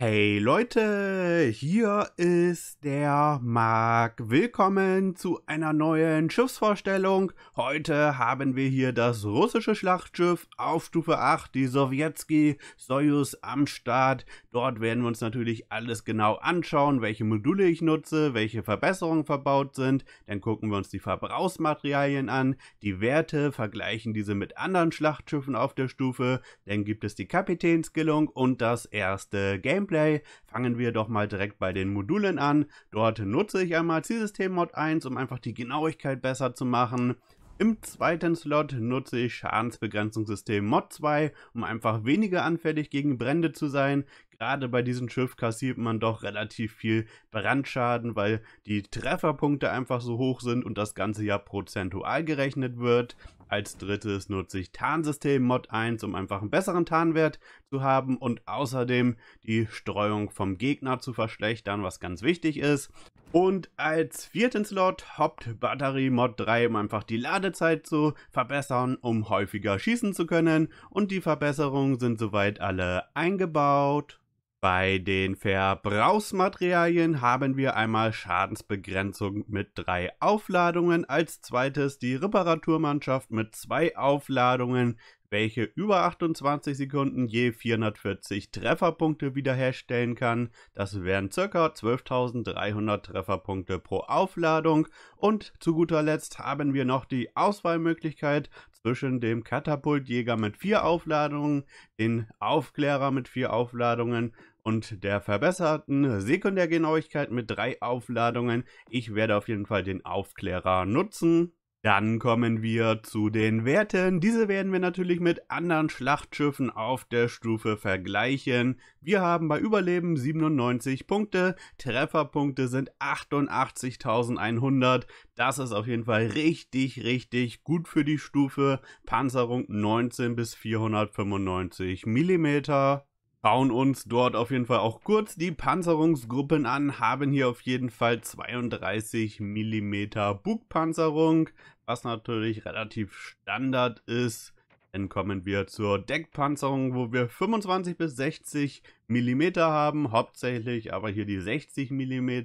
Hey Leute, hier ist der Marc. Willkommen zu einer neuen Schiffsvorstellung. Heute haben wir hier das russische Schlachtschiff auf Stufe 8, die Sowjetski Soyuz am Start. Dort werden wir uns natürlich alles genau anschauen, welche Module ich nutze, welche Verbesserungen verbaut sind. Dann gucken wir uns die Verbrauchsmaterialien an, die Werte, vergleichen diese mit anderen Schlachtschiffen auf der Stufe. Dann gibt es die Kapitänskillung und das erste Game Gameplay. Fangen wir doch mal direkt bei den Modulen an. Dort nutze ich einmal Zielsystem Mod 1, um einfach die Genauigkeit besser zu machen. Im zweiten Slot nutze ich Schadensbegrenzungssystem Mod 2, um einfach weniger anfällig gegen Brände zu sein gerade bei diesem Schiff kassiert man doch relativ viel Brandschaden, weil die Trefferpunkte einfach so hoch sind und das Ganze ja prozentual gerechnet wird. Als drittes nutze ich Tarnsystem Mod 1, um einfach einen besseren Tarnwert zu haben und außerdem die Streuung vom Gegner zu verschlechtern, was ganz wichtig ist. Und als vierten Slot hoppt Batterie Mod 3, um einfach die Ladezeit zu verbessern, um häufiger schießen zu können. Und die Verbesserungen sind soweit alle eingebaut. Bei den Verbrauchsmaterialien haben wir einmal Schadensbegrenzung mit drei Aufladungen, als zweites die Reparaturmannschaft mit zwei Aufladungen, welche über 28 Sekunden je 440 Trefferpunkte wiederherstellen kann. Das wären ca. 12.300 Trefferpunkte pro Aufladung. Und zu guter Letzt haben wir noch die Auswahlmöglichkeit zwischen dem Katapultjäger mit 4 Aufladungen, den Aufklärer mit 4 Aufladungen und der verbesserten Sekundärgenauigkeit mit 3 Aufladungen. Ich werde auf jeden Fall den Aufklärer nutzen. Dann kommen wir zu den Werten. Diese werden wir natürlich mit anderen Schlachtschiffen auf der Stufe vergleichen. Wir haben bei Überleben 97 Punkte, Trefferpunkte sind 88.100. Das ist auf jeden Fall richtig, richtig gut für die Stufe. Panzerung 19 bis 495 mm bauen uns dort auf jeden Fall auch kurz die Panzerungsgruppen an, haben hier auf jeden Fall 32 mm Bugpanzerung, was natürlich relativ Standard ist. Dann kommen wir zur Deckpanzerung, wo wir 25 bis 60 mm haben, hauptsächlich aber hier die 60 mm.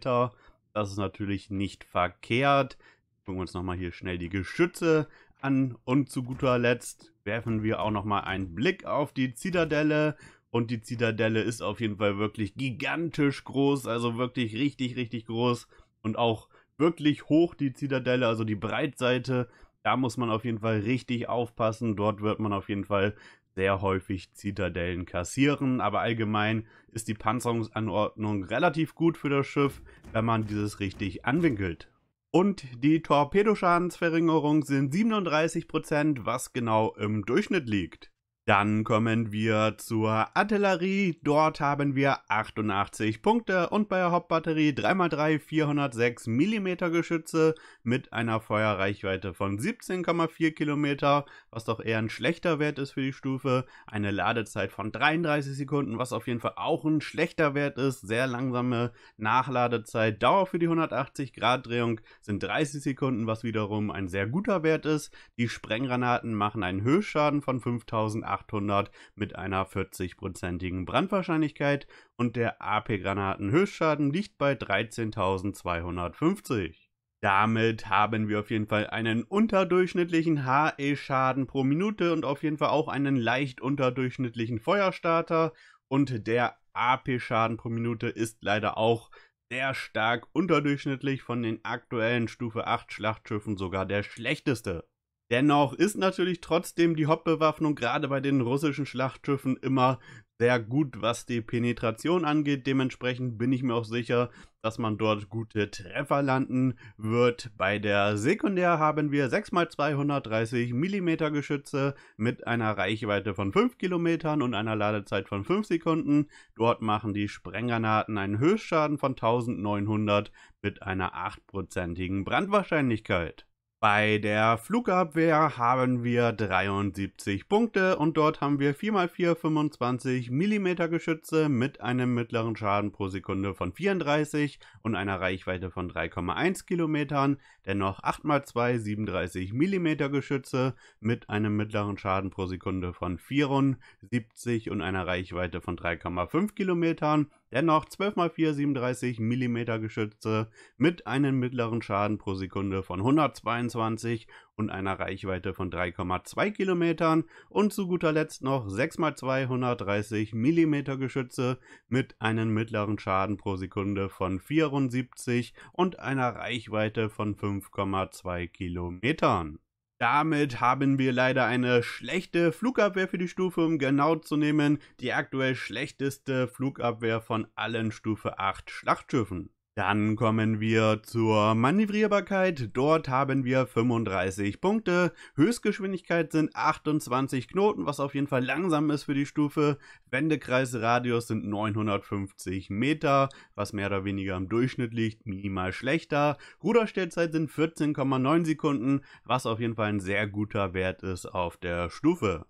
Das ist natürlich nicht verkehrt. Gucken wir uns nochmal hier schnell die Geschütze an und zu guter Letzt werfen wir auch nochmal einen Blick auf die Zitadelle und die Zitadelle ist auf jeden Fall wirklich gigantisch groß, also wirklich richtig, richtig groß und auch wirklich hoch die Zitadelle, also die Breitseite. Da muss man auf jeden Fall richtig aufpassen. Dort wird man auf jeden Fall sehr häufig Zitadellen kassieren, aber allgemein ist die Panzerungsanordnung relativ gut für das Schiff, wenn man dieses richtig anwinkelt. Und die Torpedoschadensverringerung sind 37%, was genau im Durchschnitt liegt. Dann kommen wir zur Artillerie. Dort haben wir 88 Punkte und bei der Hauptbatterie 3x3 406 mm Geschütze mit einer Feuerreichweite von 17,4 km, was doch eher ein schlechter Wert ist für die Stufe. Eine Ladezeit von 33 Sekunden, was auf jeden Fall auch ein schlechter Wert ist. Sehr langsame Nachladezeit. Dauer für die 180 Grad Drehung sind 30 Sekunden, was wiederum ein sehr guter Wert ist. Die Sprenggranaten machen einen Höchstschaden von 5000 800 mit einer 40-prozentigen Brandwahrscheinlichkeit und der AP-Granaten-Höchstschaden liegt bei 13.250. Damit haben wir auf jeden Fall einen unterdurchschnittlichen HE-Schaden pro Minute und auf jeden Fall auch einen leicht unterdurchschnittlichen Feuerstarter und der AP-Schaden pro Minute ist leider auch sehr stark unterdurchschnittlich von den aktuellen Stufe 8 Schlachtschiffen sogar der schlechteste. Dennoch ist natürlich trotzdem die Hauptbewaffnung gerade bei den russischen Schlachtschiffen immer sehr gut, was die Penetration angeht. Dementsprechend bin ich mir auch sicher, dass man dort gute Treffer landen wird. Bei der Sekundär haben wir 6x230 mm Geschütze mit einer Reichweite von 5 Kilometern und einer Ladezeit von 5 Sekunden. Dort machen die Sprenggranaten einen Höchstschaden von 1900 mit einer 8%igen Brandwahrscheinlichkeit. Bei der Flugabwehr haben wir 73 Punkte und dort haben wir 4x4 25 mm Geschütze mit einem mittleren Schaden pro Sekunde von 34 und einer Reichweite von 3,1 Kilometern, dennoch 8x2 37 mm Geschütze mit einem mittleren Schaden pro Sekunde von 74 und einer Reichweite von 3,5 Kilometern Dennoch 12 x 4 37 mm Geschütze mit einem mittleren Schaden pro Sekunde von 122 und einer Reichweite von 3,2 Kilometern und zu guter Letzt noch 6 x 2 130 mm Geschütze mit einem mittleren Schaden pro Sekunde von 74 und einer Reichweite von 5,2 Kilometern. Damit haben wir leider eine schlechte Flugabwehr für die Stufe, um genau zu nehmen, die aktuell schlechteste Flugabwehr von allen Stufe 8 Schlachtschiffen. Dann kommen wir zur Manövrierbarkeit. Dort haben wir 35 Punkte. Höchstgeschwindigkeit sind 28 Knoten, was auf jeden Fall langsam ist für die Stufe. Wendekreisradius sind 950 Meter, was mehr oder weniger im Durchschnitt liegt, minimal schlechter. Ruderstellzeit sind 14,9 Sekunden, was auf jeden Fall ein sehr guter Wert ist auf der Stufe.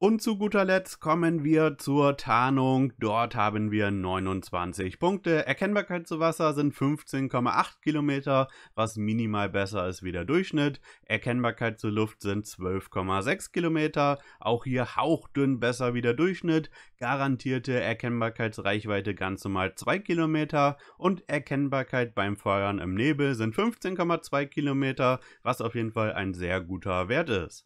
Und zu guter Letzt kommen wir zur Tarnung. Dort haben wir 29 Punkte. Erkennbarkeit zu Wasser sind 15,8 Kilometer, was minimal besser ist wie der Durchschnitt. Erkennbarkeit zu Luft sind 12,6 Kilometer, auch hier hauchdünn besser wie der Durchschnitt. Garantierte Erkennbarkeitsreichweite ganz normal 2 Kilometer und Erkennbarkeit beim Feuern im Nebel sind 15,2 Kilometer, was auf jeden Fall ein sehr guter Wert ist.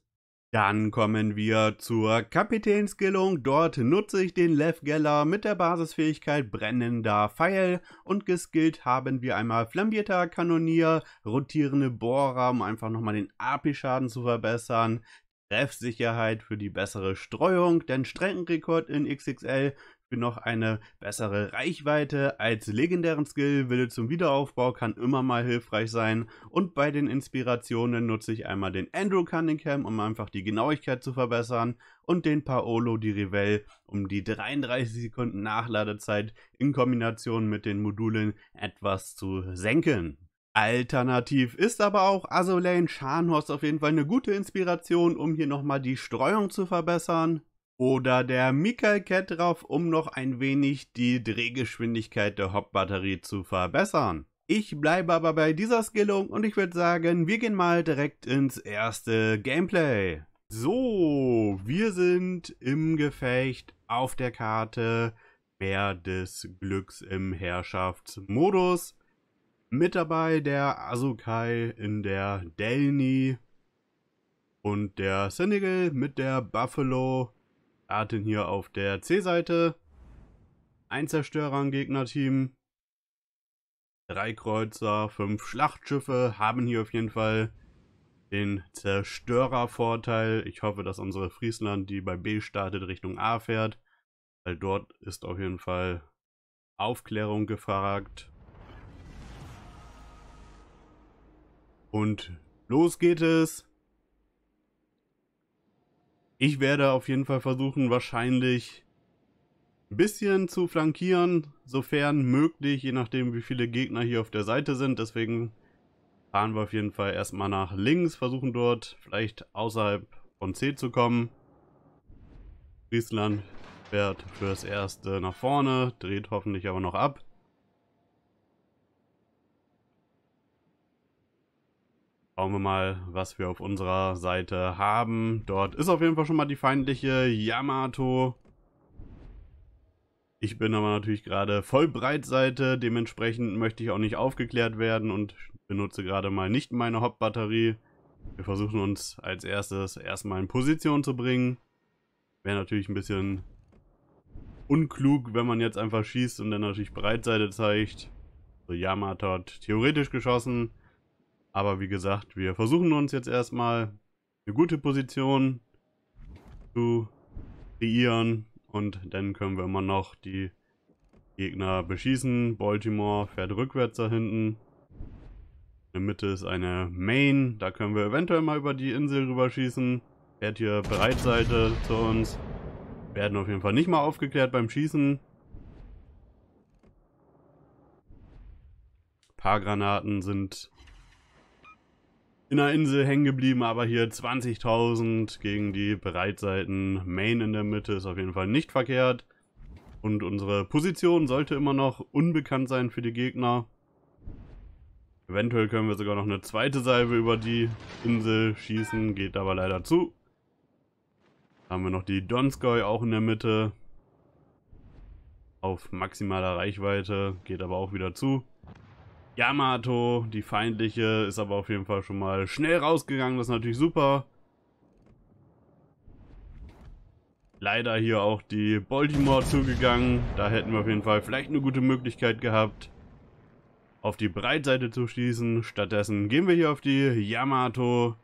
Dann kommen wir zur Kapitänskillung. Dort nutze ich den Lev Geller mit der Basisfähigkeit Brennender Pfeil und geskillt haben wir einmal flambierter Kanonier, rotierende Bohrer, um einfach nochmal den AP-Schaden zu verbessern, Treffsicherheit für die bessere Streuung, denn Streckenrekord in XXL Beispiel noch eine bessere Reichweite als legendären Skill, Wille zum Wiederaufbau kann immer mal hilfreich sein und bei den Inspirationen nutze ich einmal den Andrew Cunningham, um einfach die Genauigkeit zu verbessern und den Paolo Di Rivell, um die 33 Sekunden Nachladezeit in Kombination mit den Modulen etwas zu senken. Alternativ ist aber auch Azulane Scharnhorst auf jeden Fall eine gute Inspiration, um hier nochmal die Streuung zu verbessern oder der Mikael drauf, um noch ein wenig die Drehgeschwindigkeit der Hauptbatterie zu verbessern. Ich bleibe aber bei dieser Skillung und ich würde sagen, wir gehen mal direkt ins erste Gameplay. So, wir sind im Gefecht auf der Karte Bär des Glücks im Herrschaftsmodus. Mit dabei der Asukai in der Delny und der Senegal mit der Buffalo Artin hier auf der C-Seite. Ein Zerstörer im Gegnerteam. Drei Kreuzer, fünf Schlachtschiffe haben hier auf jeden Fall den Zerstörervorteil. Ich hoffe, dass unsere Friesland, die bei B startet, Richtung A fährt. Weil dort ist auf jeden Fall Aufklärung gefragt. Und los geht es. Ich werde auf jeden Fall versuchen, wahrscheinlich ein bisschen zu flankieren, sofern möglich, je nachdem wie viele Gegner hier auf der Seite sind. Deswegen fahren wir auf jeden Fall erstmal nach links, versuchen dort vielleicht außerhalb von C zu kommen. Friesland fährt fürs Erste nach vorne, dreht hoffentlich aber noch ab. Schauen wir mal, was wir auf unserer Seite haben. Dort ist auf jeden Fall schon mal die feindliche Yamato. Ich bin aber natürlich gerade voll Breitseite, dementsprechend möchte ich auch nicht aufgeklärt werden und benutze gerade mal nicht meine Hauptbatterie. Wir versuchen uns als erstes erstmal in Position zu bringen. Wäre natürlich ein bisschen unklug, wenn man jetzt einfach schießt und dann natürlich Breitseite zeigt. So, Yamato hat theoretisch geschossen. Aber wie gesagt, wir versuchen uns jetzt erstmal eine gute Position zu kreieren und dann können wir immer noch die Gegner beschießen. Baltimore fährt rückwärts da hinten. In der Mitte ist eine Main, da können wir eventuell mal über die Insel rüberschießen. Fährt hier Breitseite zu uns. Wir Werden auf jeden Fall nicht mal aufgeklärt beim Schießen. Ein paar Granaten sind in der Insel hängen geblieben, aber hier 20.000 gegen die Breitseiten. Main in der Mitte ist auf jeden Fall nicht verkehrt. Und unsere Position sollte immer noch unbekannt sein für die Gegner. Eventuell können wir sogar noch eine zweite Salve über die Insel schießen, geht aber leider zu. Da haben wir noch die Donskoy auch in der Mitte. Auf maximaler Reichweite, geht aber auch wieder zu. Yamato, die feindliche, ist aber auf jeden Fall schon mal schnell rausgegangen. Das ist natürlich super. Leider hier auch die Baltimore zugegangen. Da hätten wir auf jeden Fall vielleicht eine gute Möglichkeit gehabt, auf die Breitseite zu schießen. Stattdessen gehen wir hier auf die Yamato.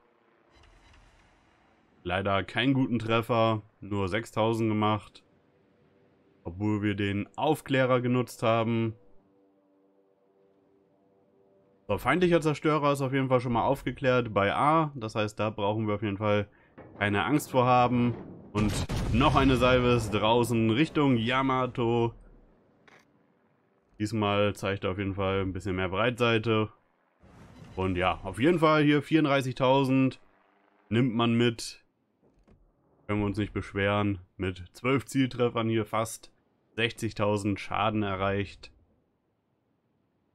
Leider keinen guten Treffer, nur 6000 gemacht. Obwohl wir den Aufklärer genutzt haben. So, feindlicher Zerstörer ist auf jeden Fall schon mal aufgeklärt bei A. Das heißt, da brauchen wir auf jeden Fall keine Angst vor haben. Und noch eine Salve ist draußen Richtung Yamato. Diesmal zeigt er auf jeden Fall ein bisschen mehr Breitseite. Und ja, auf jeden Fall hier 34.000 nimmt man mit. Können wir uns nicht beschweren. Mit 12 Zieltreffern hier fast 60.000 Schaden erreicht.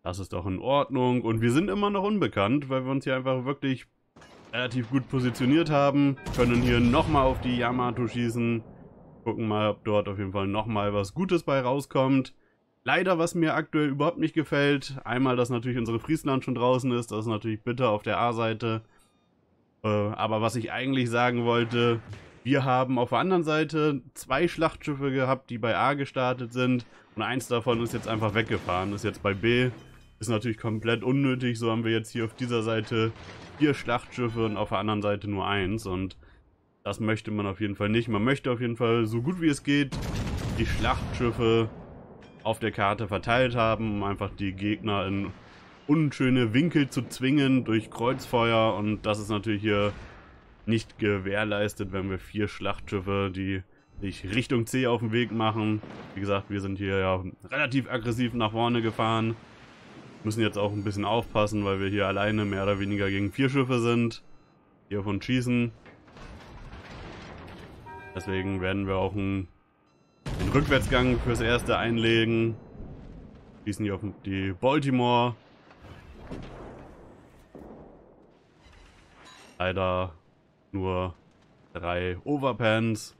Das ist doch in Ordnung. Und wir sind immer noch unbekannt, weil wir uns hier einfach wirklich relativ gut positioniert haben. Können hier nochmal auf die Yamato schießen. Gucken mal, ob dort auf jeden Fall nochmal was Gutes bei rauskommt. Leider, was mir aktuell überhaupt nicht gefällt, einmal, dass natürlich unsere Friesland schon draußen ist. Das ist natürlich bitter auf der A-Seite. Äh, aber was ich eigentlich sagen wollte, wir haben auf der anderen Seite zwei Schlachtschiffe gehabt, die bei A gestartet sind. Und eins davon ist jetzt einfach weggefahren, ist jetzt bei B. Ist natürlich komplett unnötig, so haben wir jetzt hier auf dieser Seite vier Schlachtschiffe und auf der anderen Seite nur eins und das möchte man auf jeden Fall nicht. Man möchte auf jeden Fall so gut wie es geht die Schlachtschiffe auf der Karte verteilt haben, um einfach die Gegner in unschöne Winkel zu zwingen durch Kreuzfeuer und das ist natürlich hier nicht gewährleistet, wenn wir vier Schlachtschiffe, die sich Richtung C auf den Weg machen. Wie gesagt, wir sind hier ja relativ aggressiv nach vorne gefahren. Müssen jetzt auch ein bisschen aufpassen, weil wir hier alleine mehr oder weniger gegen vier Schiffe sind. Die auf uns schießen. Deswegen werden wir auch einen, Rückwärtsgang fürs Erste einlegen. Schießen hier auf die Baltimore. Leider nur drei Overpans.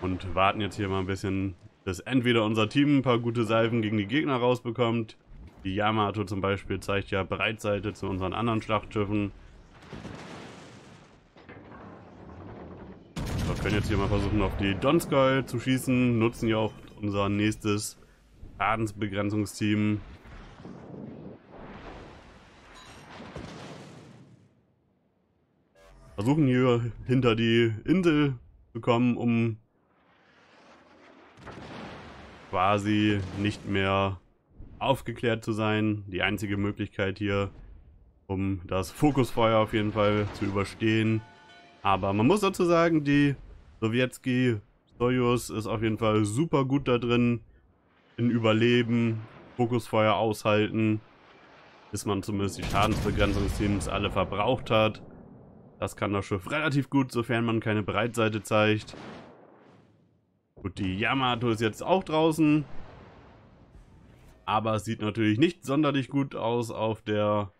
Und warten jetzt hier mal ein bisschen, bis entweder unser Team ein paar gute Seifen gegen die Gegner rausbekommt die Yamato zum Beispiel zeigt ja Breitseite zu unseren anderen Schlachtschiffen. Wir können jetzt hier mal versuchen, auf die Donskoy zu schießen. Nutzen ja auch unser nächstes Schadensbegrenzungsteam. Versuchen hier hinter die Insel zu kommen, um quasi nicht mehr aufgeklärt zu sein. Die einzige Möglichkeit hier, um das Fokusfeuer auf jeden Fall zu überstehen. Aber man muss dazu sagen, die Sowjetski Soyuz ist auf jeden Fall super gut da drin. In Überleben, Fokusfeuer aushalten, bis man zumindest die Schadensbegrenzung des Teams alle verbraucht hat. Das kann das Schiff relativ gut, sofern man keine Breitseite zeigt. Gut, die Yamato ist jetzt auch draußen. Aber es sieht natürlich nicht sonderlich gut aus auf der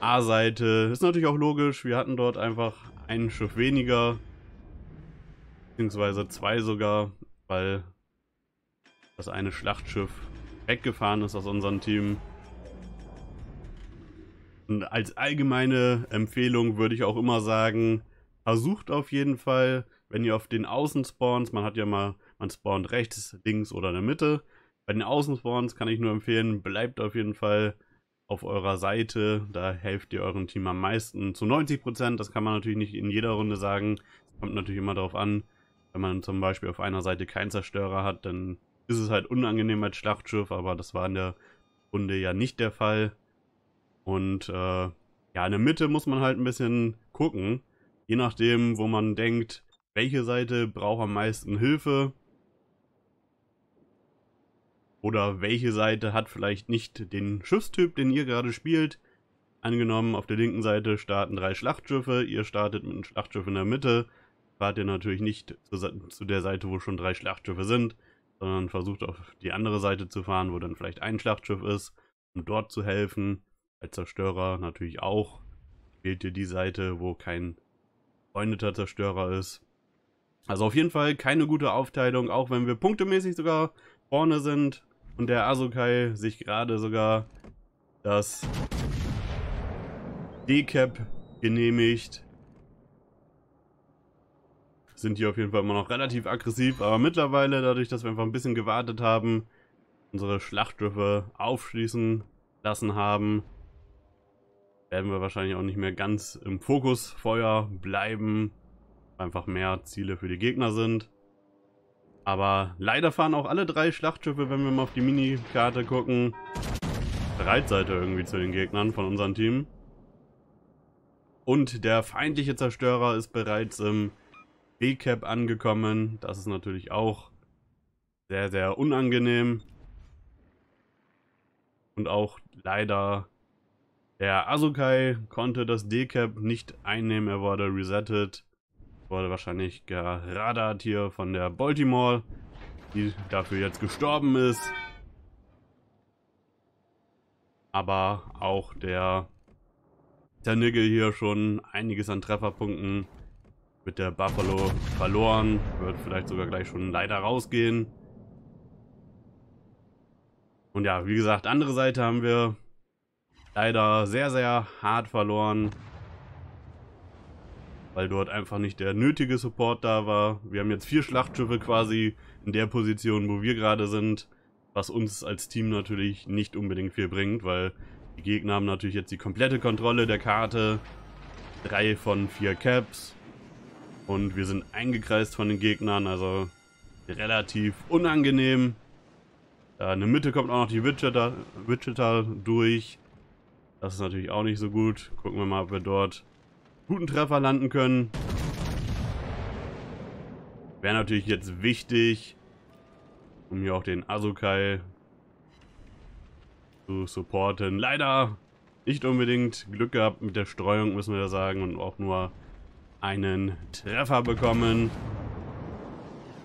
A-Seite. Ist natürlich auch logisch, wir hatten dort einfach ein Schiff weniger. Beziehungsweise zwei sogar, weil das eine Schlachtschiff weggefahren ist aus unserem Team. Und als allgemeine Empfehlung würde ich auch immer sagen, versucht auf jeden Fall, wenn ihr auf den Außen spawnt, man hat ja mal, man spawnt rechts, links oder in der Mitte, bei den Außenspawns kann ich nur empfehlen, bleibt auf jeden Fall auf eurer Seite. Da helft ihr eurem Team am meisten. Zu 90 das kann man natürlich nicht in jeder Runde sagen. Das kommt natürlich immer darauf an. Wenn man zum Beispiel auf einer Seite keinen Zerstörer hat, dann ist es halt unangenehm als Schlachtschiff, aber das war in der Runde ja nicht der Fall. Und äh, ja, in der Mitte muss man halt ein bisschen gucken. Je nachdem, wo man denkt, welche Seite braucht am meisten Hilfe, oder welche Seite hat vielleicht nicht den Schiffstyp, den ihr gerade spielt? Angenommen, auf der linken Seite starten drei Schlachtschiffe, ihr startet mit einem Schlachtschiff in der Mitte, fahrt ihr natürlich nicht zu, der Seite, wo schon drei Schlachtschiffe sind, sondern versucht auf die andere Seite zu fahren, wo dann vielleicht ein Schlachtschiff ist, um dort zu helfen. Als Zerstörer natürlich auch. Wählt ihr die Seite, wo kein freundeter Zerstörer ist. Also auf jeden Fall keine gute Aufteilung, auch wenn wir punktemäßig sogar vorne sind und der Asukai sich gerade sogar das Decap genehmigt. Sind hier auf jeden Fall immer noch relativ aggressiv, aber mittlerweile, dadurch, dass wir einfach ein bisschen gewartet haben, unsere Schlachtschiffe aufschließen lassen haben, werden wir wahrscheinlich auch nicht mehr ganz im Fokusfeuer bleiben, einfach mehr Ziele für die Gegner sind. Aber leider fahren auch alle drei Schlachtschiffe, wenn wir mal auf die Minikarte gucken, Breitseite irgendwie zu den Gegnern von unserem Team. Und der feindliche Zerstörer ist bereits im B-Cap angekommen. Das ist natürlich auch sehr, sehr unangenehm. Und auch leider der Asukai konnte das D-Cap nicht einnehmen. Er wurde resettet wurde wahrscheinlich geradert hier von der Baltimore, die dafür jetzt gestorben ist. Aber auch der, der Nigel hier schon einiges an Trefferpunkten mit der Buffalo verloren. Wird vielleicht sogar gleich schon leider rausgehen. Und ja, wie gesagt, andere Seite haben wir leider sehr, sehr hart verloren weil dort einfach nicht der nötige Support da war. Wir haben jetzt vier Schlachtschiffe quasi in der Position, wo wir gerade sind, was uns als Team natürlich nicht unbedingt viel bringt, weil die Gegner haben natürlich jetzt die komplette Kontrolle der Karte, drei von vier Caps und wir sind eingekreist von den Gegnern, also relativ unangenehm. Da in der Mitte kommt auch noch die Widgeter, durch. Das ist natürlich auch nicht so gut. Gucken wir mal, ob wir dort guten Treffer landen können. Wäre natürlich jetzt wichtig, um hier auch den Asukai zu supporten. Leider nicht unbedingt Glück gehabt mit der Streuung, müssen wir da sagen. Und auch nur einen Treffer bekommen.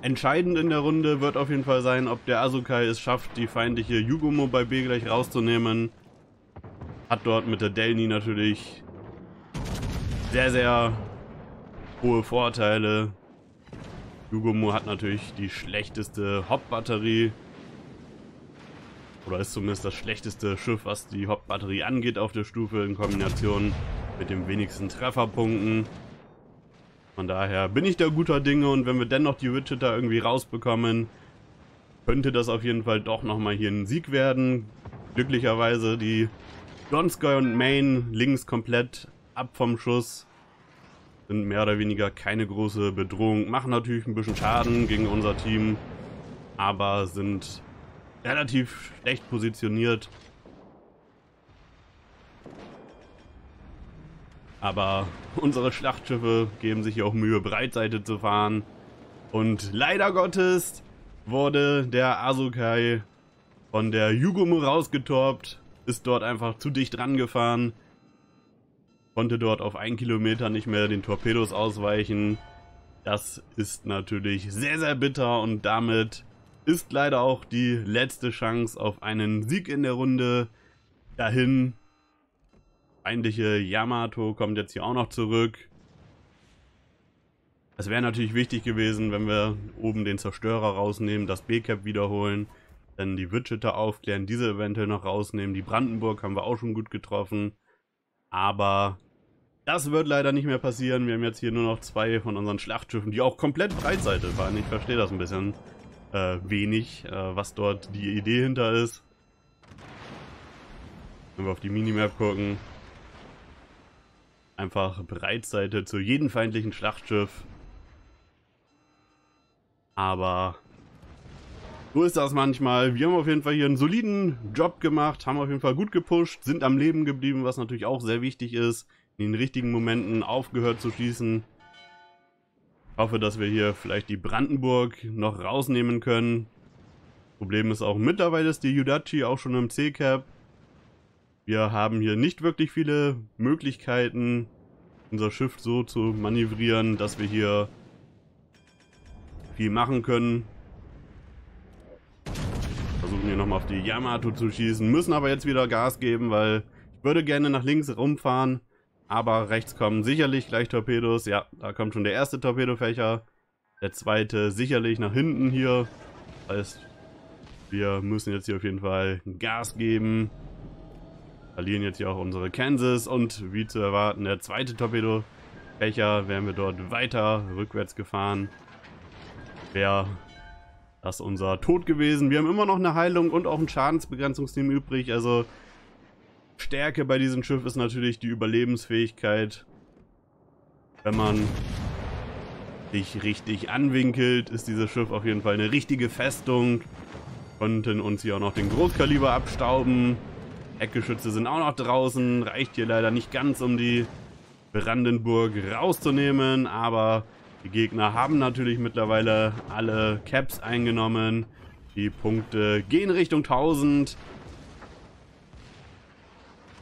Entscheidend in der Runde wird auf jeden Fall sein, ob der Asukai es schafft, die feindliche Yugumo bei B gleich rauszunehmen. Hat dort mit der Delny natürlich sehr, sehr hohe Vorteile. Yugomo hat natürlich die schlechteste Hop-Batterie. Oder ist zumindest das schlechteste Schiff, was die Hop-Batterie angeht auf der Stufe in Kombination mit den wenigsten Trefferpunkten. Von daher bin ich da guter Dinge und wenn wir dennoch die Widgeter irgendwie rausbekommen, könnte das auf jeden Fall doch nochmal hier ein Sieg werden. Glücklicherweise die Donskoy und Main links komplett ab vom Schuss. Sind mehr oder weniger keine große Bedrohung. Machen natürlich ein bisschen Schaden gegen unser Team. Aber sind relativ schlecht positioniert. Aber unsere Schlachtschiffe geben sich auch Mühe, Breitseite zu fahren. Und leider Gottes wurde der Asukai von der Yugumo rausgetorbt, ist dort einfach zu dicht rangefahren konnte dort auf einen Kilometer nicht mehr den Torpedos ausweichen. Das ist natürlich sehr, sehr bitter und damit ist leider auch die letzte Chance auf einen Sieg in der Runde dahin. Feindliche Yamato kommt jetzt hier auch noch zurück. Es wäre natürlich wichtig gewesen, wenn wir oben den Zerstörer rausnehmen, das B-Cap wiederholen, dann die Widgeter aufklären, diese eventuell noch rausnehmen. Die Brandenburg haben wir auch schon gut getroffen, aber das wird leider nicht mehr passieren. Wir haben jetzt hier nur noch zwei von unseren Schlachtschiffen, die auch komplett Breitseite waren. Ich verstehe das ein bisschen äh, wenig, äh, was dort die Idee hinter ist. Wenn wir auf die Minimap gucken. Einfach Breitseite zu jedem feindlichen Schlachtschiff. Aber so ist das manchmal. Wir haben auf jeden Fall hier einen soliden Job gemacht, haben auf jeden Fall gut gepusht, sind am Leben geblieben, was natürlich auch sehr wichtig ist in den richtigen Momenten aufgehört zu schießen. Hoffe, dass wir hier vielleicht die Brandenburg noch rausnehmen können. Problem ist auch mittlerweile ist die Yudachi auch schon im C-Cap. Wir haben hier nicht wirklich viele Möglichkeiten, unser Schiff so zu manövrieren, dass wir hier viel machen können. Versuchen hier nochmal auf die Yamato zu schießen, müssen aber jetzt wieder Gas geben, weil ich würde gerne nach links rumfahren. Aber rechts kommen sicherlich gleich Torpedos. Ja, da kommt schon der erste Torpedofächer. Der zweite sicherlich nach hinten hier. Das heißt, wir müssen jetzt hier auf jeden Fall Gas geben. Verlieren jetzt hier auch unsere Kansas. Und wie zu erwarten, der zweite Torpedofächer werden wir dort weiter rückwärts gefahren. Wäre das unser Tod gewesen. Wir haben immer noch eine Heilung und auch ein Schadensbegrenzungsteam übrig. Also Stärke bei diesem Schiff ist natürlich die Überlebensfähigkeit. Wenn man sich richtig anwinkelt, ist dieses Schiff auf jeden Fall eine richtige Festung. Konnten uns hier auch noch den Großkaliber abstauben. Eckgeschütze sind auch noch draußen. Reicht hier leider nicht ganz, um die Brandenburg rauszunehmen. Aber die Gegner haben natürlich mittlerweile alle Caps eingenommen. Die Punkte gehen Richtung 1000.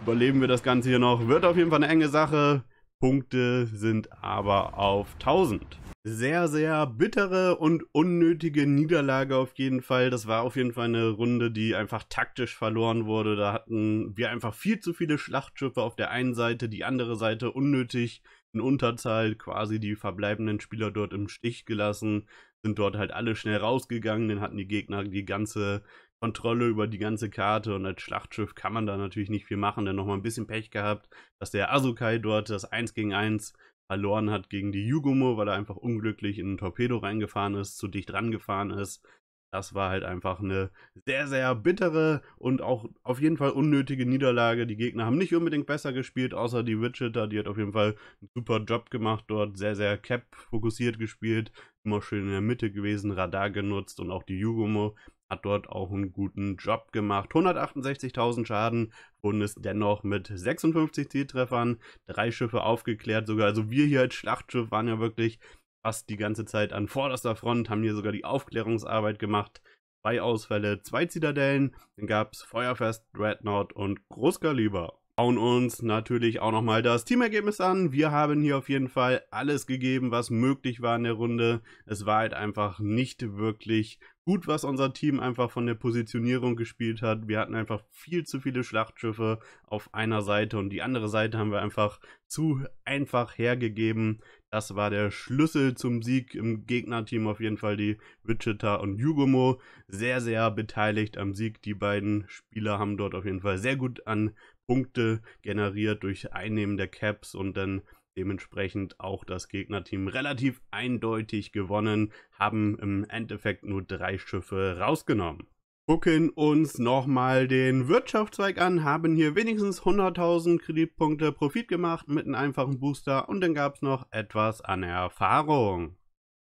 Überleben wir das Ganze hier noch? Wird auf jeden Fall eine enge Sache. Punkte sind aber auf 1000. Sehr, sehr bittere und unnötige Niederlage auf jeden Fall. Das war auf jeden Fall eine Runde, die einfach taktisch verloren wurde. Da hatten wir einfach viel zu viele Schlachtschiffe auf der einen Seite, die andere Seite unnötig in Unterzahl, quasi die verbleibenden Spieler dort im Stich gelassen, sind dort halt alle schnell rausgegangen, dann hatten die Gegner die ganze Kontrolle über die ganze Karte und als Schlachtschiff kann man da natürlich nicht viel machen. Dann nochmal ein bisschen Pech gehabt, dass der Asukai dort das 1 gegen 1 verloren hat gegen die Yugumo, weil er einfach unglücklich in ein Torpedo reingefahren ist, zu dicht rangefahren ist. Das war halt einfach eine sehr, sehr bittere und auch auf jeden Fall unnötige Niederlage. Die Gegner haben nicht unbedingt besser gespielt, außer die Widgeter. Die hat auf jeden Fall einen super Job gemacht dort. Sehr, sehr cap-fokussiert gespielt. Immer schön in der Mitte gewesen, Radar genutzt und auch die Yugumo hat dort auch einen guten Job gemacht. 168.000 Schaden, wurden es dennoch mit 56 Zieltreffern, drei Schiffe aufgeklärt sogar. Also wir hier als Schlachtschiff waren ja wirklich fast die ganze Zeit an vorderster Front, haben hier sogar die Aufklärungsarbeit gemacht. Zwei Ausfälle, zwei Zitadellen, dann gab es Feuerfest, Dreadnought und Großkaliber schauen uns natürlich auch nochmal das Teamergebnis an. Wir haben hier auf jeden Fall alles gegeben, was möglich war in der Runde. Es war halt einfach nicht wirklich gut, was unser Team einfach von der Positionierung gespielt hat. Wir hatten einfach viel zu viele Schlachtschiffe auf einer Seite und die andere Seite haben wir einfach zu einfach hergegeben. Das war der Schlüssel zum Sieg im Gegnerteam auf jeden Fall die Wichita und Yugumo. Sehr, sehr beteiligt am Sieg. Die beiden Spieler haben dort auf jeden Fall sehr gut an Punkte generiert durch Einnehmen der Caps und dann dementsprechend auch das Gegnerteam relativ eindeutig gewonnen, haben im Endeffekt nur drei Schiffe rausgenommen. Gucken uns nochmal den Wirtschaftszweig an, haben hier wenigstens 100.000 Kreditpunkte Profit gemacht mit einem einfachen Booster und dann gab es noch etwas an Erfahrung.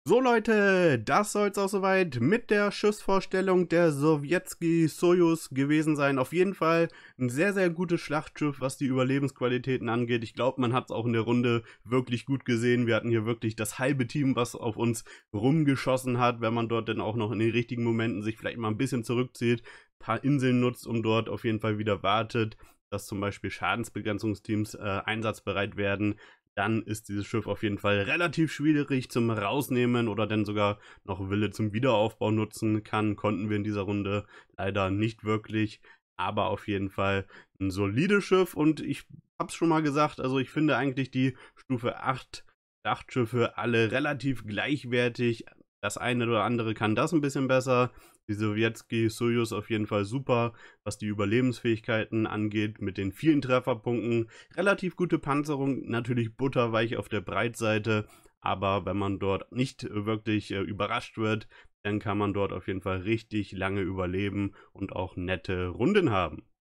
So Leute, das soll es auch soweit mit der Schiffsvorstellung der Sowjetski Soyuz gewesen sein. Auf jeden Fall ein sehr, sehr gutes Schlachtschiff, was die Überlebensqualitäten angeht. Ich glaube, man hat es auch in der Runde wirklich gut gesehen. Wir hatten hier wirklich das halbe Team, was auf uns rumgeschossen hat. Wenn man dort dann auch noch in den richtigen Momenten sich vielleicht mal ein bisschen zurückzieht, ein paar Inseln nutzt, und dort auf jeden Fall wieder wartet dass zum Beispiel Schadensbegrenzungsteams äh, einsatzbereit werden, dann ist dieses Schiff auf jeden Fall relativ schwierig zum Rausnehmen oder dann sogar noch Wille zum Wiederaufbau nutzen kann. Konnten wir in dieser Runde leider nicht wirklich, aber auf jeden Fall ein solides Schiff und ich habe es schon mal gesagt, also ich finde eigentlich die Stufe 8 Schlachtschiffe alle relativ gleichwertig. Das eine oder andere kann das ein bisschen besser, die sowjetski Soyuz auf jeden Fall super, was die Überlebensfähigkeiten angeht, mit den vielen Trefferpunkten. Relativ gute Panzerung, natürlich butterweich auf der Breitseite, aber wenn man dort nicht wirklich äh, überrascht wird, dann kann man dort auf jeden Fall richtig lange überleben und auch nette Runden haben.